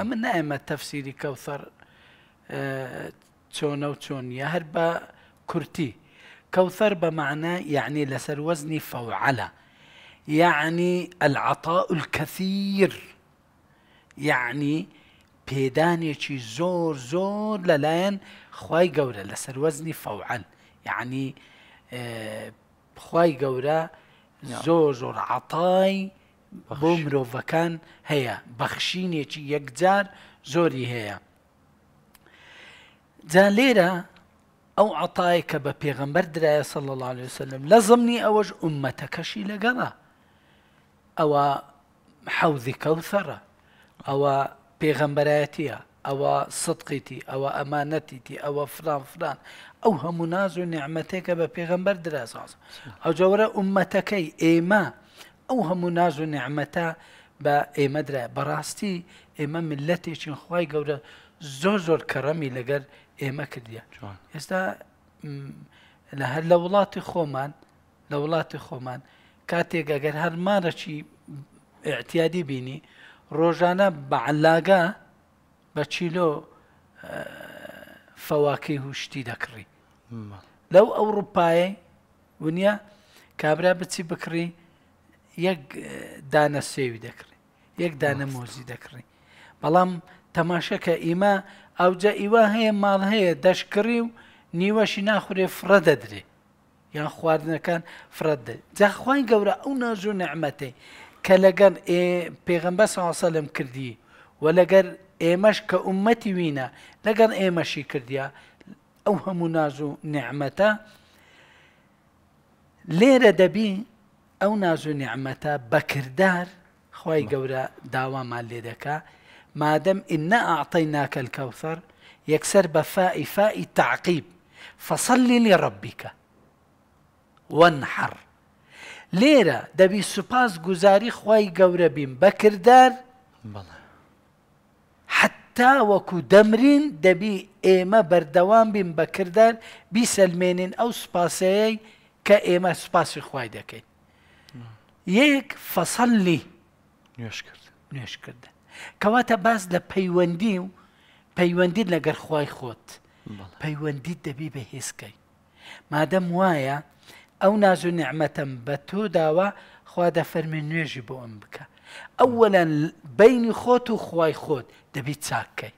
اما نائمة تفسيري كوثر آه، تشونا وتشونيا هربا كرتي كوثر بمعنى يعني لسر وزني فوعلة يعني العطاء الكثير يعني شي زور زور للاين خواي گەورە لسر وزني فوعل يعني آه، خواي گەورە نعم. زور زور عطاي بۆ مرۆڤەکان هەیە بەخشینێکی یەکجار زۆری هەیە. جا لێرە ئەو عتاای کە بە پێغەمبەر درایە سەڵ الله وسلم لە زمنی ئەوەش عومەتەکەشی لەگەڵە ئەوە حەوزی کەوسەرە ئەوە پێغەمبەرایەتیە ئەوە سدقیتی ئەوە ئەمانەتیتی ئەوە فران فران ئەو هەموو ناز و نعممەتێکە بە پێغەمبەر دراساز ئەو جەورە عومەتەکەی ئێمە ئەو هەموو ناز و نعممەتە بە ئێمەدرا بەڕاستی ئێمە ملەتێکین خی گەورە زۆر زۆر کەڕەمی لەگەر ئێمە کردیا ئێستا لە هەر لە وڵاتی خۆمان لە وڵاتی خۆمان کاتێک ئەگەر هەرمارەی اعتیادی بینی ڕۆژانە بەعلاگا بە چیلۆ فەواکەی هوشتی دەکڕی لەو ئەوروپایە ونیە کابرا بچی بکڕی یەک دانە سێوی دەکڕی یەک دانە مۆزی دەکڕی بەڵام تەماشەکە ئیما ئەوجە ئیوا هەیە ماڵ هەیە دەشکڕی و نیوەشی ناخورێ فرە دەدرێ یان خواردنەکان فرەت جاخواین گەورە ئەو ناژوو نەعمەتی کە لەگەر پێغمبە ساسەلم کردی و لەگەر ئێمەش کە عومەتی وینە لەگەر ئێمەشی کردیا ئەو هەموو ناز و نعممەتە لێرە دەبی ئەو ناژوو نیعممەتە بەکردار خی گەورە داوامان لێ دەکا مادەم ئینە ئاعتەی ناکەل کەوسەر یەکسەر بە فائیفائی تعقیب فەسەلی لێ ڕبیکە وەنحڕ لێرە دەبی سوپاس گوزاری خی گەورە بیم بەکردار حتا وەکو دەمرین دەبی ئێمە بەردەوام بین بەکردار بیسەلمێنین ئەو سوپاسەیە کە ئێمە سوپاسی خی دەکەین یەک فەسەلی نوێش کرد نوێش کرد کەواتە باس لە پەیوەندی و پەیوەندی لەگەر خی خۆت پەیوەندی دەبی بە هێسکەی مادەم وایە ئەو ناز و نعممەتم بە تۆ داوە خوا دەفەرمێ نوێژی بۆ ئەم بکە ئەوەن بینی خۆت و خی خۆت دەبی چاکەی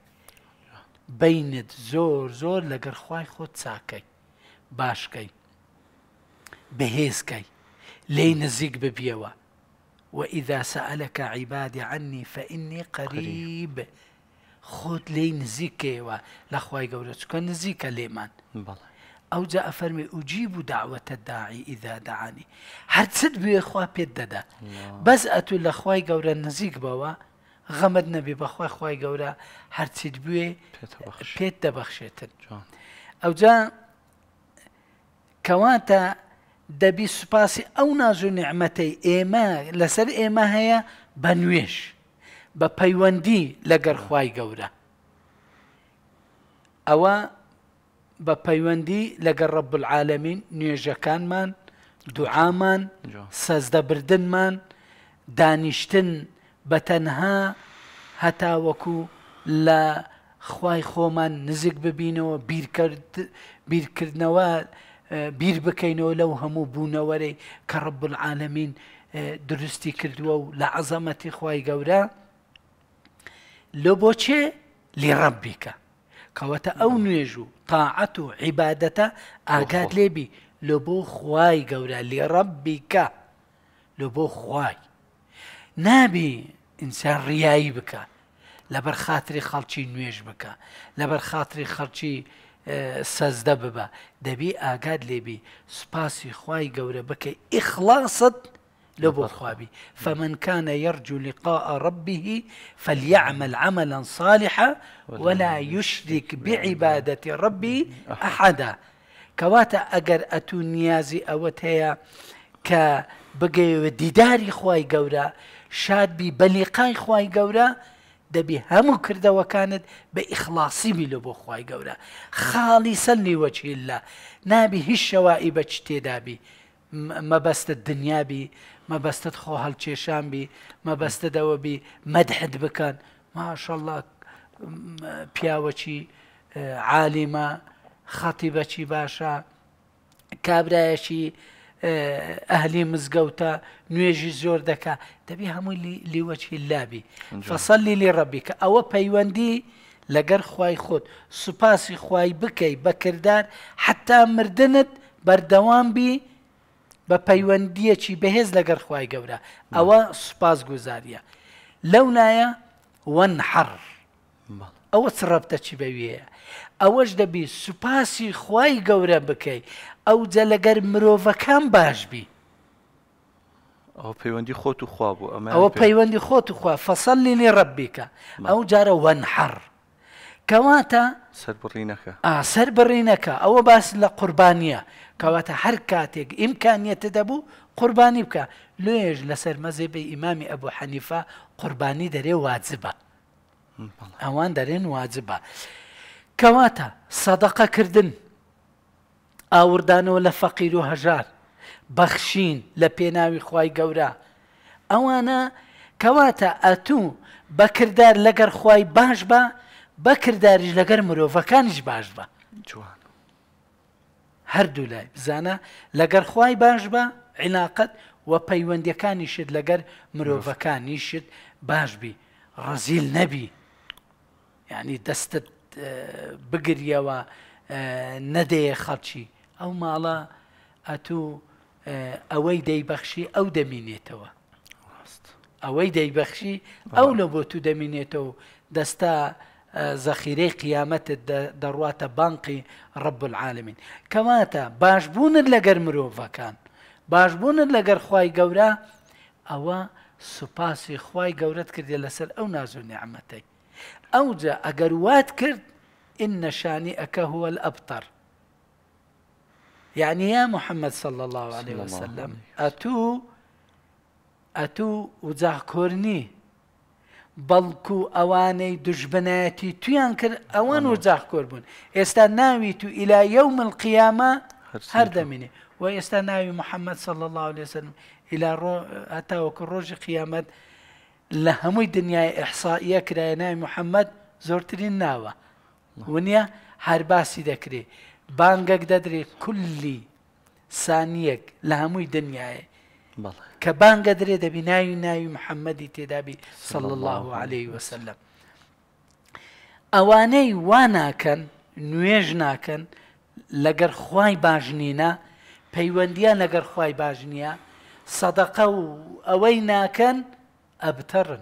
بینت زۆر زۆر لەگەر خی خۆت چاکەی باشکەی بەهێزکەی لين زيك ببيوا وإذا سألك عبادي عني فإني قريب, قريب. خود لين زيك يوا لخواي قولت كن زيك ليمان بلا. أو جاء فرمي أجيب دعوة الداعي إذا دعاني هل تسد بيخوا بيددا بس أتو لخواي قولت نزيك بوا غمد نبي بخوا خواي قولا هر تيد بوي بيت دبخشتن او جا كواتا دەبی سوپاسی ئەو ناز و نعممەەی ئێمە لەسەر ئێمە هەیە بە نوێش بە پەیوەندی لەگەر خی گەورە ئەوە بە پەیوەندی لەگەر ڕەب العالمین نوێژەکانمان دوعامان سەزدەبردنمان دانیشتن بە تەنها هەتاوەکو لە خوای خۆمان نزیک ببینەوە بیرکردنەوە بیر بکەینەوە لەو هەموو بوونەوەرەی کە ڕب العالمین درستی کردووە و لە عەزەمەتی خی گەورە لە بۆچێ لێڕەبیکە کەواتە ئەو نوێژ و تاعەت و عیباەتە ئاگات لێبی لە بۆ خوای گەورە لێڕەبیکە لە بۆ خوای نابی ئینسان ڕیایی بکە لەبەر خااتری خەڵکی نوێژ بکە لەبەر خااتری خەڵکی سەزدە ببا دبی آگاد لێبی سپاسی خوای گوره بکه اخلاصت لبو خوابی فمن كان يرجو لقاء ربه فليعمل عملا صالحا ولا يشرك بعبادة ربه أحدا كواتا أجر ئەتو نیازی ئەوەت هەیە بقي بگەیوە خواي خی شاد بي بلقاي خواي گەورە دەبی هەموو کردەوەکانت بە ئیخلاصیبی لە بۆ خی گەورە خاڵی سەلی وەچیللا نابی هیچ شەوایی بە چ تێدابی مەبەستت دنیابی مەبەستت خۆ هەڵکێشان بی مەبەستەوە بی مەدحت بکەن ماشەله پیاوەچی عالیمە خەتی بەچی باشە کابرایەکی ئەهلی مزگەوتە نوێژی زۆر دەکا دەبی هەمووی لیوەچی لابی فەسەلی لی ڕەبی کە ئەوە پەیوەندی لەگەر خوای خۆت سوپاسی خوای بکەی بەکردار حتا مردنت بەردەوام بی بە پەیوەندیەکی بەهێز لەگەر خوای گەورە ئەوە سوپاس گوزاریە لەو نایە وەن حەڕ. ئەوە سڕەبتە چی بەویە ئەوەش دەبی سوپاسی خی گەورە بکەی ئەو جە لەگەر مرۆڤەکان باش بی ئەو پەیوەندی خۆت و خوا بوو ئەمە ئەوە پەیوەندی خۆت و خوا فەسەل لێ ڕەبیکە ئەو جارە وەنحەر کەواتە سەر بڕینەکە سەر بڕینەکە ئەوە باس لە قوربانیە کەواتە هەر کاتێک ئیمکانیەتە دەبوو قوربانی بکە لێژ لەسەر مەزێ بە ئیمامی ئەبوو حەنیفا قوربانی دەرێ واجبە ئەوان دەرێن واجبە کەواتە سەدەقەکردن ئاوردانەوە لە فەقیر و هەژار بەخشین لە پێناوی خی گەورە ئەوانە کەواتە ئەتوو بەکردار لەگەر خی باش بە بەکرداریش لەگەر مرۆڤەکانیش باش بە جوان هەردوو لای بزانە لەگەر خی باش بە عیناقەت و پەیوەندەکانیشت لەگەر مرۆڤەکانیشت باش بی ڕزیل نەبی یعنی دەستت بگریەوە نەدەیە خەڵکی ئەو ماڵە ئەتوو ئەوەی دەیبەخشی ئەو دەمینێتەوە ئەوەی دەیبەخشی ئەو لە بۆ تو دەمینێتەوە دەستە زەخیرەی قیامەتت دەڕواتە بانقی ڕب العالمین کەواتە باشبوونت لەگەر مرۆڤەکان باشبوونت لەگەر خی گەورە ئەوە سوپاسی خی گەورەت کردێ لەسەر ئەو نازوو نیعممەتێک اوجا أجروات وات کرد إن شانئك هو الابطر يعني يا محمد صلى الله عليه وسلم أتو اتو وجااخکۆرنی بەڵکو ئەوانەی دژبەتی تویان کرد ئەوان و جااخکۆر بوون ئێستا تو الى يوم القيامه هەر مني ويستناوي محمد صلى الله عليه وسلم الى اتاوك الروج قيامه لە هەمووی دنیای ئەحسائیە کرایە ناوی محەممەد زۆرترین ناوە ونیە هەرباسی دەکرێت بانگەک دەدرێت کولی سانیەک لە هەمووی دنیاە کە بانگە درێ دەبی ناوی ناوی محەممەدی تێدابی سڵ الله عليه وسلم ئەوانەی وا ناکەن نوێژ ناکەن لەگەر خوای باش نینە پەیوەندیان لەگەر خوای باش نییە سەدەقە و ئەوەی ناکەن أبترن